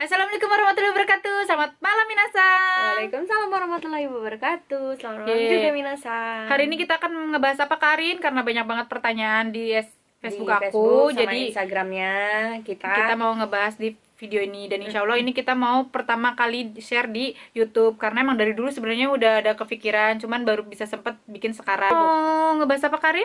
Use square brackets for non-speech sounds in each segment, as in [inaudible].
Assalamualaikum warahmatullahi wabarakatuh. Selamat malam minasan. Waalaikumsalam warahmatullahi wabarakatuh. Selamat malam yeah. juga minasan. Hari ini kita akan ngebahas apa Karin karena banyak banget pertanyaan di Facebook di aku. sama jadi Instagramnya kita. Kita mau ngebahas di video ini dan insya Allah ini kita mau pertama kali share di YouTube karena emang dari dulu sebenarnya udah ada kepikiran cuman baru bisa sempet bikin sekarang Oh ngebahas apa Karin?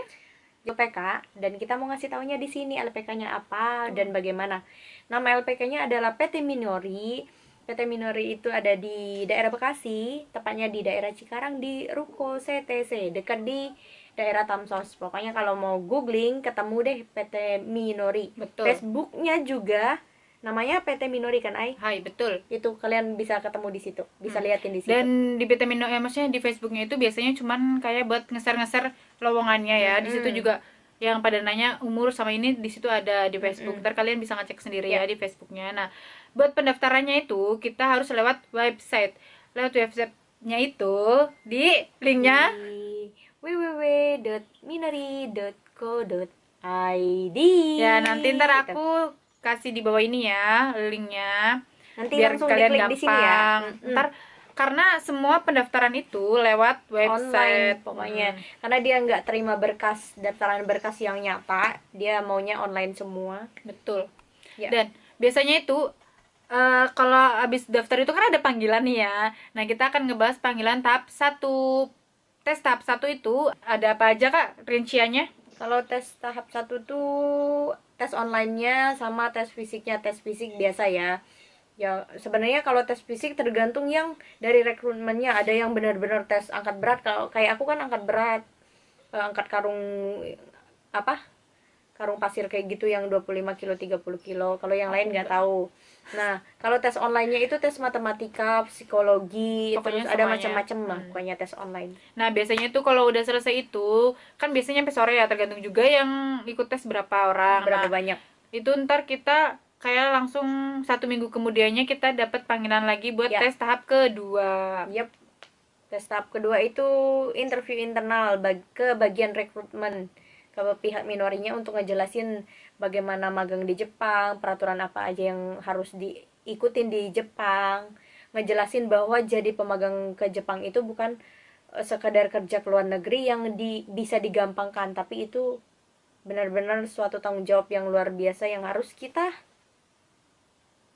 LPK dan kita mau ngasih taunya di sini LPK-nya apa dan bagaimana. Nama LPK-nya adalah PT Minori. PT Minori itu ada di daerah Bekasi, tepatnya di daerah Cikarang di Ruko CTC, dekat di daerah Tamsos. Pokoknya kalau mau googling ketemu deh PT Minori. Betul. Facebooknya juga namanya PT Minori kan Ai? Hai betul. Itu kalian bisa ketemu di situ, bisa hmm. liatin di situ. Dan di PT Minori, ya, maksudnya di Facebooknya itu biasanya cuman kayak buat ngeser-ngeser lowongannya ya. Di situ juga yang pada nanya umur sama ini di situ ada di Facebook. Mm -hmm. Ntar kalian bisa ngecek sendiri yeah. ya di Facebooknya. Nah, buat pendaftarannya itu kita harus lewat website. Lewat websitenya itu di linknya www.minari.co.id. Ya nanti ntar aku kasih di bawah ini ya linknya. Nanti biar kalian gampang. Di sini ya. Mm -hmm. Ntar karena semua pendaftaran itu lewat website online, pokoknya hmm. karena dia nggak terima berkas daftaran berkas yang nyata dia maunya online semua betul ya. dan biasanya itu uh, kalau habis daftar itu kan ada panggilan nih ya nah kita akan ngebahas panggilan tahap satu tes tahap satu itu ada apa aja kak rinciannya kalau tes tahap satu tuh tes onlinenya sama tes fisiknya tes fisik biasa ya ya sebenarnya kalau tes fisik tergantung yang dari rekrutmennya ada yang benar-benar tes angkat berat kalau kayak aku kan angkat berat eh, angkat karung apa karung pasir kayak gitu yang 25 kilo 30 kilo kalau yang lain nggak tahu nah kalau tes onlinenya itu tes matematika psikologi pokoknya terus ada macam-macam lah hmm. pokoknya tes online nah biasanya tuh kalau udah selesai itu kan biasanya sampai sore ya tergantung juga yang ikut tes berapa orang berapa nah, banyak itu ntar kita kayak langsung satu minggu kemudiannya kita dapat panggilan lagi buat yep. Ya. tes tahap kedua. yep Tes tahap kedua itu interview internal bag ke bagian rekrutmen ke pihak minorinya untuk ngejelasin bagaimana magang di Jepang, peraturan apa aja yang harus diikutin di Jepang, ngejelasin bahwa jadi pemagang ke Jepang itu bukan eh, sekadar kerja ke luar negeri yang di, bisa digampangkan, tapi itu benar-benar suatu tanggung jawab yang luar biasa yang harus kita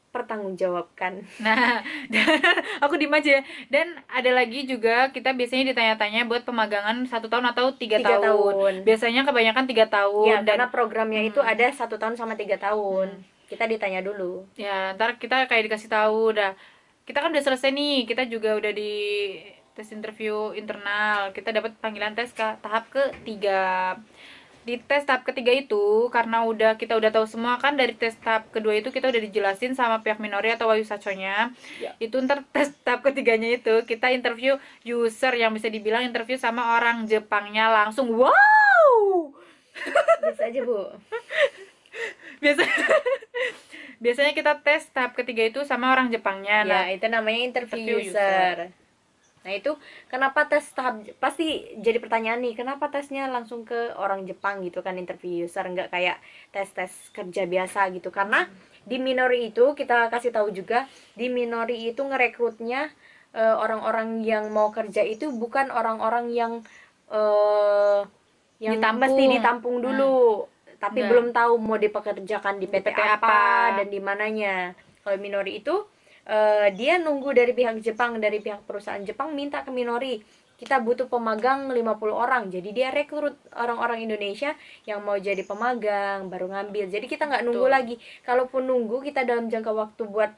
pertanggungjawabkan. [laughs] Nah, [laughs] aku di aja. Dan ada lagi juga kita biasanya ditanya-tanya buat pemagangan satu tahun atau tiga, tiga tahun. tahun. Biasanya kebanyakan tiga tahun. Ya, dan, karena programnya hmm. itu ada satu tahun sama tiga tahun. Hmm. Kita ditanya dulu. Ya, ntar kita kayak dikasih tahu. Udah, kita kan udah selesai nih. Kita juga udah di tes interview internal. Kita dapat panggilan tes ke tahap ketiga di tes tahap ketiga itu karena udah kita udah tahu semua kan dari tes tahap kedua itu kita udah dijelasin sama pihak minori atau wayu saconya ya. itu ntar tes tahap ketiganya itu kita interview user yang bisa dibilang interview sama orang Jepangnya langsung wow biasa aja bu [laughs] biasa biasanya kita tes tahap ketiga itu sama orang Jepangnya ya, nah itu namanya interview, interview user. user Nah itu kenapa tes tahap pasti jadi pertanyaan nih kenapa tesnya langsung ke orang Jepang gitu kan interview user nggak kayak tes tes kerja biasa gitu karena di minori itu kita kasih tahu juga di minori itu ngerekrutnya orang eh, orang-orang yang mau kerja itu bukan orang-orang yang uh, yang ditampung. mesti ditampung nah. dulu hmm. tapi Nggak. belum tahu mau dipekerjakan di PT, di PT apa, apa dan di mananya kalau minori itu uh, dia nunggu dari pihak Jepang dari pihak perusahaan Jepang minta ke Minori kita butuh pemagang 50 orang jadi dia rekrut orang-orang Indonesia yang mau jadi pemagang baru ngambil jadi kita nggak nunggu lagi kalaupun nunggu kita dalam jangka waktu buat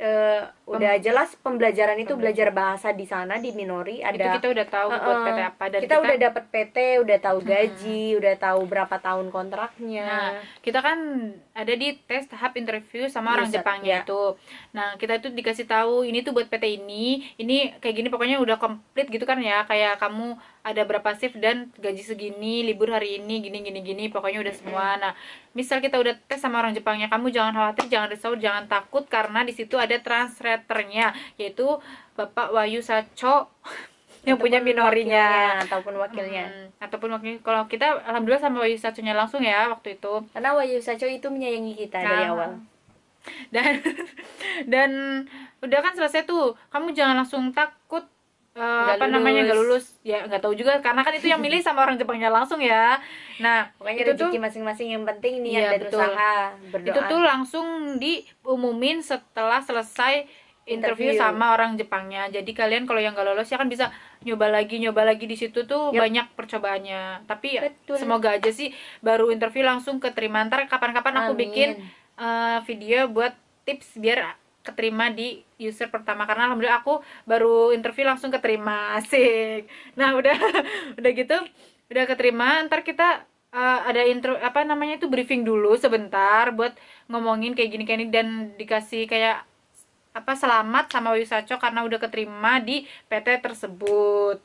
uh, udah jelas pembelajaran itu belajar bahasa di sana di minori ada itu kita udah tahu uh, buat PT apa dan kita, kita udah dapat PT udah tahu gaji uh-huh. udah tahu berapa tahun kontraknya nah kita kan ada di tes tahap interview sama orang Riset, iya, Jepang ya. Iya. itu nah kita itu dikasih tahu ini tuh buat PT ini ini kayak gini pokoknya udah komplit gitu kan ya kayak kamu ada berapa shift dan gaji segini libur hari ini gini gini gini pokoknya udah semua nah misal kita udah tes sama orang Jepangnya kamu jangan khawatir jangan risau jangan takut karena di situ ada translatornya yaitu Bapak Wayu Saco yang ataupun punya minorinya wakilnya, ataupun wakilnya hmm, ataupun wakil. kalau kita alhamdulillah sama Wayu nya langsung ya waktu itu karena Wayu Sacho itu menyayangi kita nah, dari awal dan [laughs] dan udah kan selesai tuh kamu jangan langsung takut uh, eh, gak apa lulus. namanya nggak lulus ya nggak tahu juga karena kan itu yang milih sama orang Jepangnya langsung ya nah Pokoknya itu tuh masing-masing yang penting niat ya, dan betul. usaha berdoa. itu tuh langsung diumumin setelah selesai interview, interview sama orang Jepangnya jadi kalian kalau yang nggak lolos ya kan bisa nyoba lagi nyoba lagi di situ tuh yep. banyak percobaannya tapi ya, Betul. semoga aja sih baru interview langsung keterima ntar kapan-kapan aku bikin uh, video buat tips biar keterima di user pertama karena alhamdulillah aku baru interview langsung keterima [laughs] asik nah udah [laughs] udah gitu udah keterima ntar kita uh, ada intro apa namanya itu briefing dulu sebentar buat ngomongin kayak gini kayak ini dan dikasih kayak apa selamat sama Wayu Saco karena udah keterima di PT tersebut.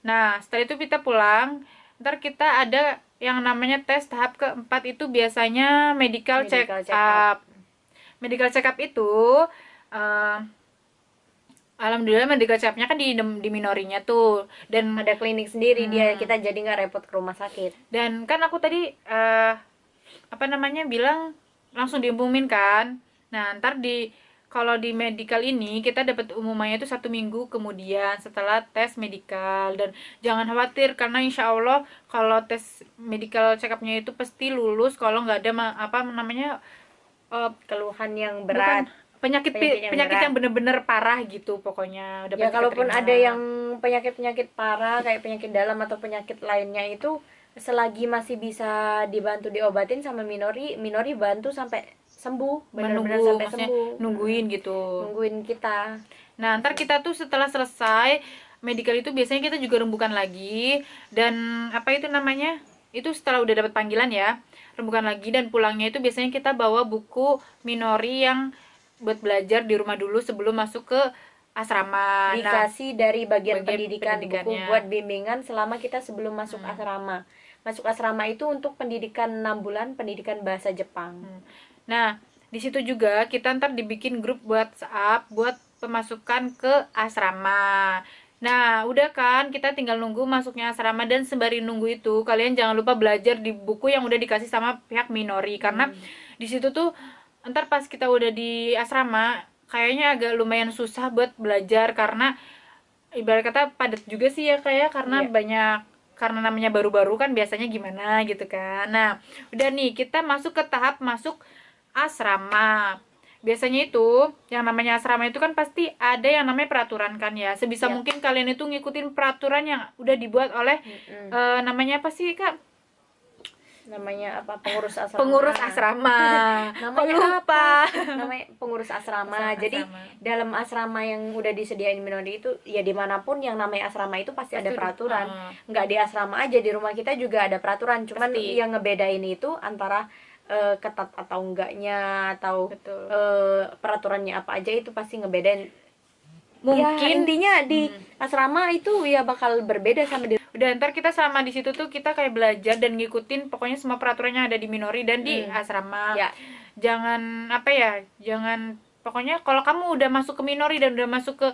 Nah, setelah itu kita pulang, ntar kita ada yang namanya tes tahap keempat itu biasanya medical, medical check, up. check up medical check up itu uh, alhamdulillah medical check upnya kan di di minorinya tuh dan ada klinik sendiri hmm. dia kita jadi nggak repot ke rumah sakit dan kan aku tadi uh, apa namanya bilang langsung diumumin kan nah ntar di kalau di medical ini kita dapat umumannya itu satu minggu kemudian setelah tes medical dan jangan khawatir karena insya Allah kalau tes medical check upnya itu pasti lulus kalau nggak ada apa namanya oh, keluhan yang berat Bukan penyakit penyakit yang, penyakit berat. yang bener-bener parah gitu pokoknya udah ya kalaupun terima. ada yang penyakit penyakit parah kayak penyakit dalam atau penyakit lainnya itu selagi masih bisa dibantu diobatin sama minori minori bantu sampai sembuh benar-benar sampai sembuh hmm. nungguin gitu nungguin kita nah ntar kita tuh setelah selesai medical itu biasanya kita juga rembukan lagi dan apa itu namanya itu setelah udah dapat panggilan ya rembukan lagi dan pulangnya itu biasanya kita bawa buku minori yang buat belajar di rumah dulu sebelum masuk ke asrama nah, dikasih nah, dari bagian, bagian pendidikan buku buat bimbingan selama kita sebelum masuk hmm. asrama masuk asrama itu untuk pendidikan enam bulan pendidikan bahasa Jepang hmm. nah di situ juga kita ntar dibikin grup buat WhatsApp buat pemasukan ke asrama Nah, udah kan kita tinggal nunggu masuknya asrama dan sembari nunggu itu kalian jangan lupa belajar di buku yang udah dikasih sama pihak minori karena hmm. di situ tuh entar pas kita udah di asrama kayaknya agak lumayan susah buat belajar karena ibarat kata padat juga sih ya kayak ya. karena yeah. banyak karena namanya baru-baru kan biasanya gimana gitu kan. Nah, udah nih kita masuk ke tahap masuk asrama biasanya itu yang namanya asrama itu kan pasti ada yang namanya peraturan kan ya sebisa ya. mungkin kalian itu ngikutin peraturan yang udah dibuat oleh mm -hmm. uh, namanya apa sih kak namanya apa pengurus asrama pengurus asrama [laughs] namanya apa [laughs] namanya pengurus asrama, asrama jadi asrama. dalam asrama yang udah disediain minori itu ya dimanapun yang namanya asrama itu pasti, pasti ada peraturan ah. nggak di asrama aja di rumah kita juga ada peraturan cuman pasti. yang ngebedain itu antara uh, ketat atau enggaknya atau Betul. Uh, peraturannya apa aja itu pasti ngebedain ya, mungkin ya, intinya di hmm. asrama itu ya bakal berbeda sama di udah ntar kita sama di situ tuh kita kayak belajar dan ngikutin pokoknya semua peraturannya ada di minori dan di hmm. asrama ya. jangan apa ya jangan pokoknya kalau kamu udah masuk ke minori dan udah masuk ke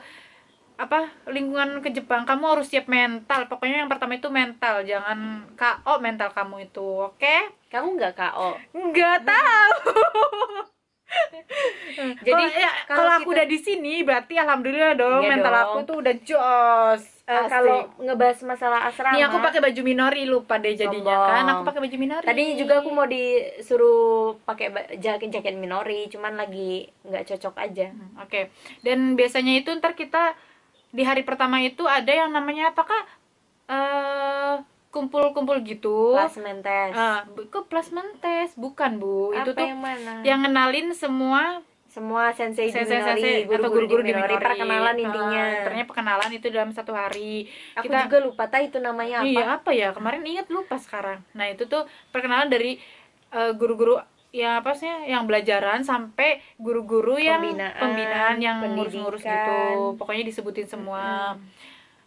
apa lingkungan ke Jepang kamu harus siap mental pokoknya yang pertama itu mental jangan KO mental kamu itu oke okay? kamu nggak KO nggak tahu [laughs] jadi oh, ya, kalau aku kita... udah di sini berarti alhamdulillah dong iya mental dong. aku tuh udah jos Uh, kalau ngebahas masalah asrama Nih aku pakai baju minori lupa deh jadinya Sombong. kan Aku pakai baju minori Tadi juga aku mau disuruh pakai jaket jaket minori Cuman lagi nggak cocok aja hmm, Oke okay. Dan biasanya itu ntar kita di hari pertama itu ada yang namanya apakah eh, kumpul-kumpul uh, gitu plasmen test uh, eh, ke plasmen test bukan bu Apa itu tuh yang, mana? yang ngenalin semua semua sensei, sensei, sensei guru-guru atau guru-guru di minori, perkenalan eh, intinya ternyata perkenalan itu dalam satu hari aku kita, juga lupa tah itu namanya apa iya apa ya kemarin ingat lupa sekarang nah itu tuh perkenalan dari guru uh, guru -guru ya apa sih yang belajaran sampai guru-guru yang pembinaan, yang ngurus-ngurus gitu pokoknya disebutin semua hmm.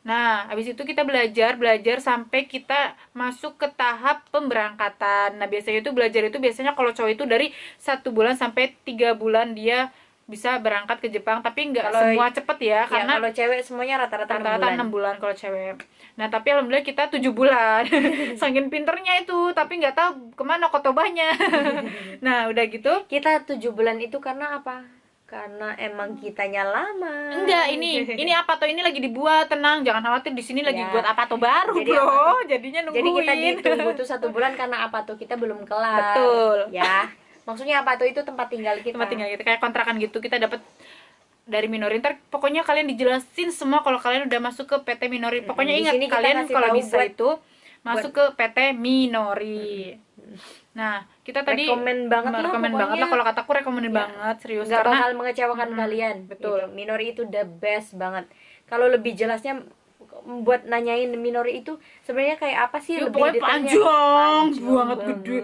nah habis itu kita belajar belajar sampai kita masuk ke tahap pemberangkatan nah biasanya itu belajar itu biasanya kalau cowok itu dari satu bulan sampai tiga bulan dia bisa berangkat ke Jepang tapi nggak semua cepet ya, ya karena kalau cewek semuanya rata-rata rata-rata enam bulan. bulan kalau cewek nah tapi alhamdulillah kita tujuh bulan [laughs] saking pinternya itu tapi nggak tahu kemana kotobahnya [laughs] nah udah gitu kita tujuh bulan itu karena apa karena emang kitanya lama enggak ini ini apa tuh ini lagi dibuat tenang jangan khawatir di sini ya. lagi buat apa tuh baru jadi bro tuh, jadinya nungguin jadi kita ditunggu tuh satu bulan karena apa tuh kita belum kelar betul ya maksudnya apa tuh itu tempat tinggal kita tempat tinggal kita kayak kontrakan gitu kita dapat dari minori ntar pokoknya kalian dijelasin semua kalau kalian udah masuk ke PT minori pokoknya ingat kalian kalau bisa buat, itu masuk buat, ke PT minori nah kita tadi rekomen banget lah rekomend banget lah kalau kataku rekomend ya, banget serius Gak karena, bakal mengecewakan hmm, kalian betul gitu. minori itu the best banget kalau lebih jelasnya buat nanyain minori itu sebenarnya kayak apa sih Yo, iya, lebih detailnya panjang, panjang banget gede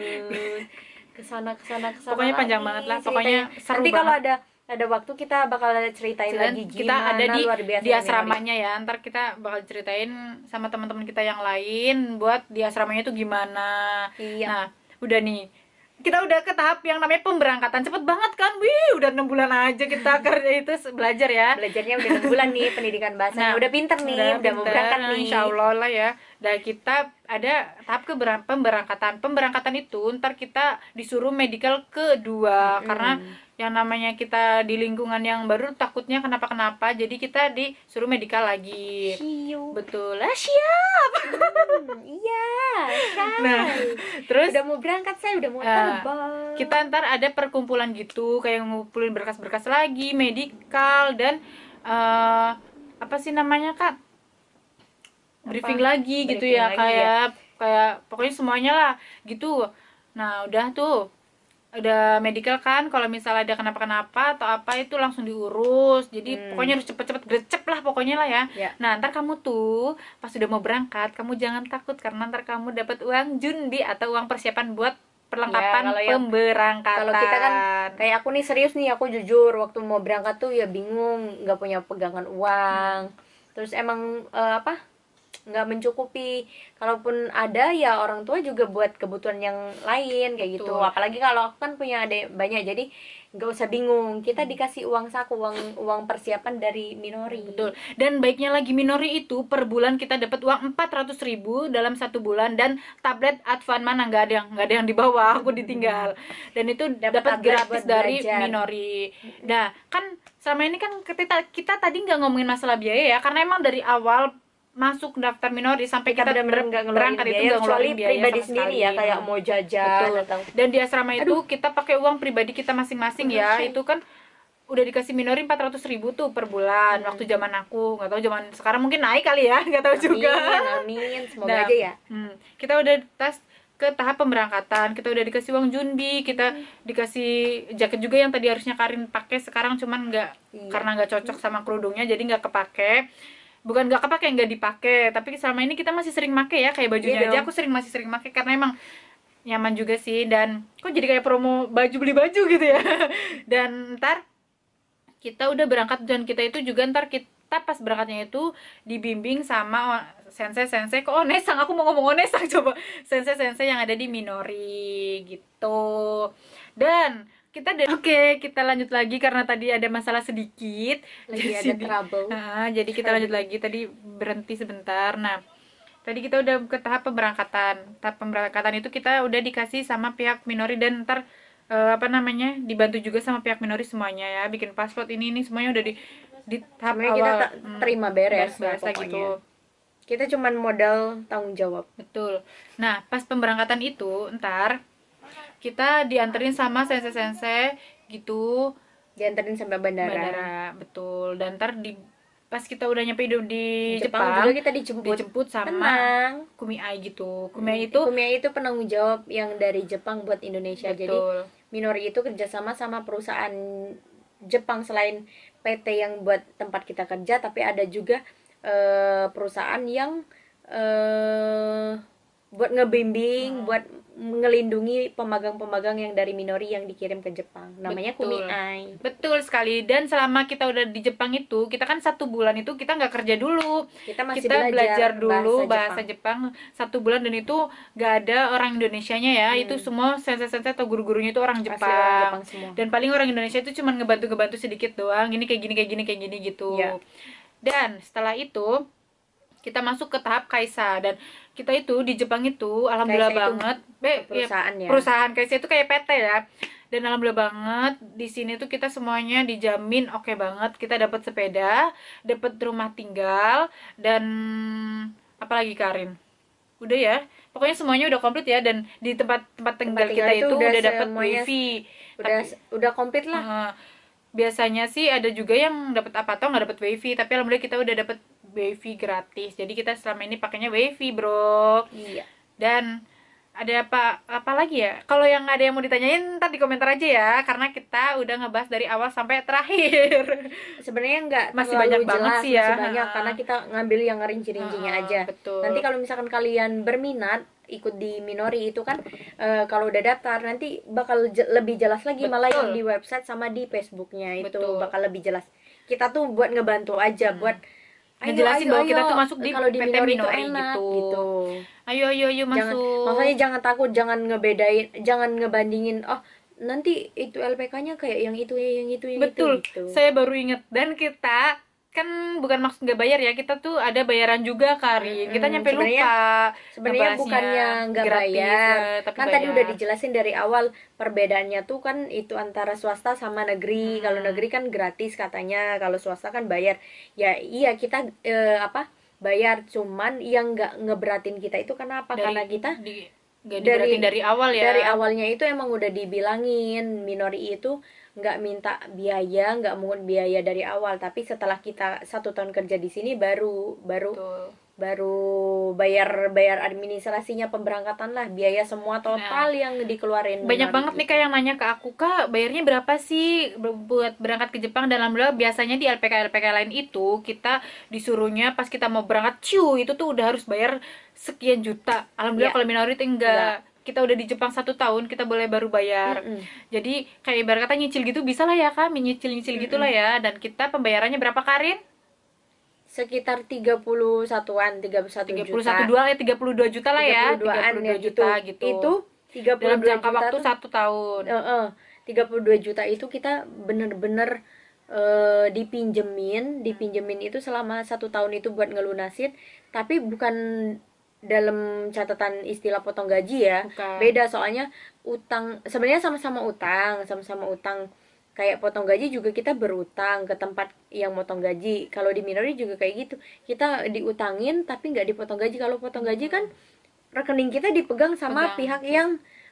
kesana kesana kesana pokoknya lagi, panjang banget lah pokoknya ceritanya. seru nanti kalau ada ada waktu kita bakal ceritain Ceritain lagi kita gimana ada di luar biasa di asramanya ya ntar kita bakal ceritain sama teman-teman kita yang lain buat di asramanya itu gimana iya. nah udah nih kita udah ke tahap yang namanya pemberangkatan cepet banget kan wih udah enam bulan aja kita [laughs] kerja itu belajar ya belajarnya udah enam bulan nih [laughs] pendidikan bahasa nah, udah pinter nih udah, udah pinter, mau berangkat nih insya Allah lah ya dan nah, kita ada tahap ke pemberangkatan pemberangkatan itu ntar kita disuruh medical kedua -hmm. karena yang namanya kita di lingkungan yang baru takutnya kenapa kenapa jadi kita disuruh medical lagi Hiu. betul lah eh, siap mm, iya nah terus udah mau berangkat saya udah mau uh, terbang kita ntar ada perkumpulan gitu kayak ngumpulin berkas-berkas lagi medikal dan uh, apa sih namanya kak briefing lagi briefing gitu ya lagi ya. kayak ya. kayak pokoknya semuanya lah gitu nah udah tuh ada medical kan kalau misalnya ada kenapa-kenapa atau apa itu langsung diurus jadi hmm. pokoknya harus cepet-cepet grecep lah pokoknya lah ya yeah. nah ntar kamu tuh pas udah mau berangkat kamu jangan takut karena ntar kamu dapat uang jundi atau uang persiapan buat perlengkapan ya, kalau pemberangkatan. Kalau kita kan kayak aku nih serius nih, aku jujur waktu mau berangkat tuh ya bingung, nggak punya pegangan uang. Hmm. Terus emang uh, apa? nggak mencukupi kalaupun ada ya orang tua juga buat kebutuhan yang lain kayak gitu Tuh. apalagi kalau aku kan punya ada banyak jadi nggak usah bingung kita hmm. dikasih uang saku uang uang persiapan dari minori Betul. dan baiknya lagi minori itu per bulan kita dapat uang empat ratus ribu dalam satu bulan dan tablet Advan mana nggak ada yang nggak ada yang dibawa aku ditinggal [laughs] dan itu dapat gratis dari belajar. minori hmm. nah kan selama ini kan kita kita tadi nggak ngomongin masalah biaya ya karena emang dari awal masuk daftar minori sampai kita, kita benar nggak berangkat biaya, itu nggak ngeluarin biaya pribadi sendiri ya kayak mau jajan Betul. dan di asrama itu Aduh. kita pakai uang pribadi kita masing-masing ya sih. itu kan udah dikasih minori 400 ribu tuh per bulan hmm. waktu zaman aku nggak tahu zaman sekarang mungkin naik kali ya nggak tahu juga amin [laughs] semoga nah, aja ya hmm, kita udah tes ke tahap pemberangkatan kita udah dikasih uang jundi kita hmm. dikasih jaket juga yang tadi harusnya Karin pakai sekarang cuman nggak iya. karena nggak cocok sama kerudungnya jadi nggak kepake bukan nggak kepake nggak dipakai tapi selama ini kita masih sering make ya kayak bajunya yeah, aja aku sering masih sering make karena emang nyaman juga sih dan kok jadi kayak promo baju beli baju gitu ya [laughs] dan ntar kita udah berangkat dan kita itu juga ntar kita pas berangkatnya itu dibimbing sama sensei sensei kok onesang aku mau ngomong onesang [laughs] coba sensei sensei yang ada di minori gitu dan kita oke okay, kita lanjut lagi karena tadi ada masalah sedikit lagi jadi, ada trouble nah, jadi kita lanjut lagi tadi berhenti sebentar nah tadi kita udah ke tahap pemberangkatan tahap pemberangkatan itu kita udah dikasih sama pihak minori dan ntar uh, apa namanya dibantu juga sama pihak minori semuanya ya bikin paspor ini ini semuanya udah di di tahap semuanya awal kita hmm, terima beres, beres, gitu kita cuman modal tanggung jawab betul nah pas pemberangkatan itu ntar kita dianterin sama sensei-sensei gitu dianterin sampai bandara. bandara betul dan ntar di pas kita udah nyampe di, di Jepang, Jepang juga kita dijemput, dijemput sama Tenang. Kumiai gitu Kumiai itu Kumiai itu penanggung jawab yang dari Jepang buat Indonesia betul. jadi Minori itu kerjasama sama perusahaan Jepang selain PT yang buat tempat kita kerja tapi ada juga e, perusahaan yang e, buat ngebimbing hmm. buat mengelindungi pemagang-pemagang yang dari minori yang dikirim ke Jepang. Namanya Betul. Kumiai. Betul sekali. Dan selama kita udah di Jepang itu, kita kan satu bulan itu kita nggak kerja dulu. Kita masih kita belajar, belajar dulu bahasa, Jepang. Jepang satu bulan dan itu nggak ada orang Indonesia nya ya. Hmm. Itu semua sensei-sensei atau guru-gurunya itu orang Jepang. Orang Jepang Dan paling orang Indonesia itu cuma ngebantu-ngebantu sedikit doang. Ini kayak gini kayak gini kayak gini gitu. Ya. Dan setelah itu kita masuk ke tahap kaisa dan kita itu di Jepang itu alhamdulillah Kaisa banget itu ya, perusahaan ya, ya perusahaan kayak itu kayak PT ya dan alhamdulillah banget di sini tuh kita semuanya dijamin oke okay banget kita dapat sepeda dapat rumah tinggal dan apalagi Karin udah ya pokoknya semuanya udah komplit ya dan di tempat tempat tinggal, tinggal kita itu udah, udah dapat wifi udah tapi, udah komplit lah uh, biasanya sih ada juga yang dapat apa atau nggak dapat wifi tapi alhamdulillah kita udah dapat wifi gratis jadi kita selama ini pakainya wifi bro iya dan ada apa apa lagi ya kalau yang ada yang mau ditanyain tadi di komentar aja ya karena kita udah ngebahas dari awal sampai terakhir [laughs] sebenarnya nggak masih banyak jelas, banget sih ya banyak karena kita ngambil yang rinci rincinya uh, aja betul. nanti kalau misalkan kalian berminat ikut di minori itu kan uh, kalau udah daftar nanti bakal je lebih jelas lagi Betul. malah yang di website sama di Facebooknya itu Betul. bakal lebih jelas kita tuh buat ngebantu aja hmm. buat ngejelasin bahwa ayo, kita tuh masuk di kalau di PT Minori, enak, gitu. gitu. Ayo ayo ayo masuk. Jangan, makanya jangan takut, jangan ngebedain, jangan ngebandingin oh nanti itu LPK-nya kayak yang itu yang itu yang Betul. itu gitu. Saya baru ingat dan kita kan bukan maksud nggak bayar ya kita tuh ada bayaran juga kari hmm, kita nyampe sebenernya, lupa sebenarnya bukannya nggak bayar eh, tapi kan bayar. tadi udah dijelasin dari awal perbedaannya tuh kan itu antara swasta sama negeri hmm. kalau negeri kan gratis katanya kalau swasta kan bayar ya iya kita eh, apa bayar cuman yang nggak ngeberatin kita itu kenapa dari, karena kita di, dari dari awal ya dari awalnya itu emang udah dibilangin minori itu nggak minta biaya, nggak mungut biaya dari awal, tapi setelah kita satu tahun kerja di sini baru baru Betul. baru bayar bayar administrasinya pemberangkatan lah, biaya semua total nah. yang dikeluarin. Banyak banget itu. nih kayak yang nanya ke aku kak, bayarnya berapa sih buat berangkat ke Jepang dalam bulan? Biasanya di LPK LPK lain itu kita disuruhnya pas kita mau berangkat cuy itu tuh udah harus bayar sekian juta. Alhamdulillah ya. kalau minorit enggak. enggak kita udah di Jepang satu tahun kita boleh baru bayar mm -hmm. jadi kayak ibarat kata nyicil gitu bisa lah ya kak menyicil nyicil mm -hmm. gitulah ya dan kita pembayarannya berapa Karin sekitar 31-an, 31 31 juta. 2 ya 32 juta lah ya. 32-an dua ya, juta gitu. gitu. Itu 32 dalam jangka juta waktu satu tahun. Tiga puluh dua juta itu kita bener-bener uh, dipinjemin, dipinjemin itu selama satu tahun itu buat ngelunasin, tapi bukan dalam catatan istilah potong gaji ya Bukan. beda soalnya utang sebenarnya sama-sama utang sama-sama utang kayak potong gaji juga kita berutang ke tempat yang motong gaji kalau di minori juga kayak gitu kita diutangin tapi nggak dipotong gaji kalau potong gaji kan rekening kita dipegang sama Pegang. pihak yang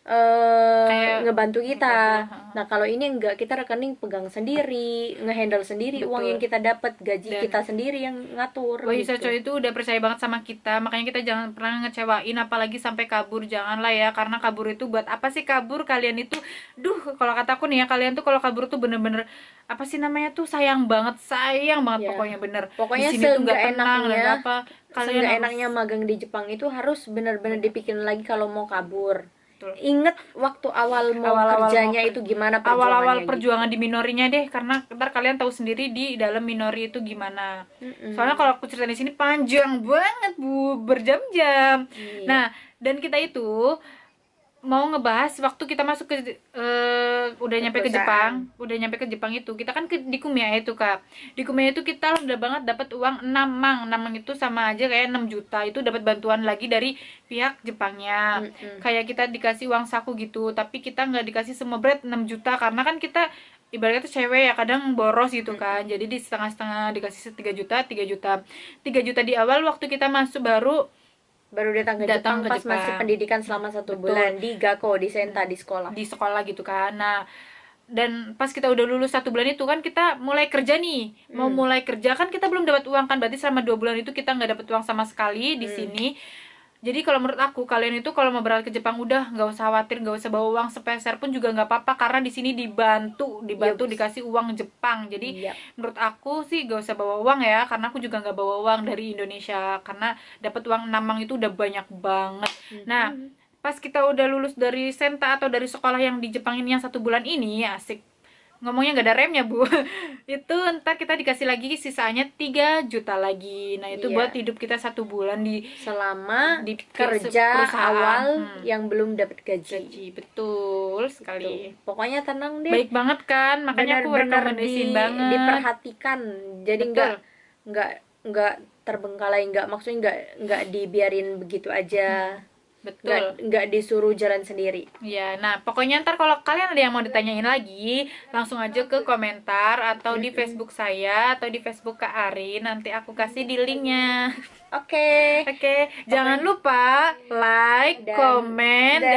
uh, Kayak ngebantu kita. Ngebantu, ya, nah kalau ini enggak kita rekening pegang sendiri, ngehandle sendiri Betul. uang yang kita dapat, gaji Dan kita sendiri yang ngatur. Wah gitu. cowok itu udah percaya banget sama kita, makanya kita jangan pernah ngecewain, apalagi sampai kabur janganlah ya, karena kabur itu buat apa sih kabur kalian itu, duh kalau kataku nih ya kalian tuh kalau kabur tuh bener-bener apa sih namanya tuh sayang banget, sayang banget ya. pokoknya bener. Pokoknya di sini tuh nggak tenang ya. apa. Kalian enaknya magang di Jepang itu harus bener-bener dipikirin lagi kalau mau kabur Betul. Ingat waktu awal mau awal -awal kerjanya mau, itu gimana Awal-awal gitu. perjuangan gitu. di minorinya deh karena ntar kalian tahu sendiri di dalam minori itu gimana. Mm -hmm. Soalnya kalau aku cerita di sini panjang banget Bu, berjam-jam. Yeah. Nah, dan kita itu mau ngebahas waktu kita masuk ke uh, udah nyampe ke Jepang, udah nyampe ke Jepang itu. Kita kan ke di Kumia itu, Kak. Di Kumia itu kita udah banget dapat uang 6 mang. 6 mang itu sama aja kayak 6 juta. Itu dapat bantuan lagi dari pihak Jepangnya. Mm -hmm. Kayak kita dikasih uang saku gitu, tapi kita nggak dikasih semua bread 6 juta karena kan kita ibaratnya tuh cewek ya kadang boros gitu kan jadi di setengah-setengah dikasih 3 juta 3 juta 3 juta di awal waktu kita masuk baru baru datang ke datang Jepang ke pas Jepang. masih pendidikan selama satu Betul. bulan di kok di Senta di sekolah di sekolah gitu kan nah dan pas kita udah lulus satu bulan itu kan kita mulai kerja nih hmm. mau mulai kerja kan kita belum dapat uang kan berarti selama dua bulan itu kita nggak dapat uang sama sekali di hmm. sini jadi kalau menurut aku kalian itu kalau mau berangkat ke Jepang udah nggak usah khawatir nggak usah bawa uang sepeser pun juga nggak apa-apa karena di sini dibantu dibantu yep. Iya, dikasih uang Jepang jadi yep. Iya. menurut aku sih nggak usah bawa uang ya karena aku juga nggak bawa uang dari Indonesia karena dapat uang namang itu udah banyak banget mm -hmm. nah pas kita udah lulus dari senta atau dari sekolah yang di Jepang ini yang satu bulan ini asik ngomongnya nggak ada remnya bu [laughs] itu ntar kita dikasih lagi sisanya 3 juta lagi nah itu yeah. buat hidup kita satu bulan di selama di kerja awal hmm. yang belum dapat gaji. gaji betul gitu. sekali betul. pokoknya tenang deh baik banget kan makanya benar, aku rekomendasiin di, banget diperhatikan jadi nggak nggak nggak terbengkalai nggak maksudnya nggak nggak dibiarin begitu aja hmm Betul. Nggak, nggak disuruh jalan sendiri. ya Nah, pokoknya ntar kalau kalian ada yang mau ditanyain lagi, langsung aja ke komentar atau di Facebook saya atau di Facebook Kak Ari. Nanti aku kasih di linknya. Oke. Okay. Oke. Okay. Jangan okay. lupa like, comment dan,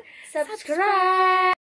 dan subscribe. subscribe.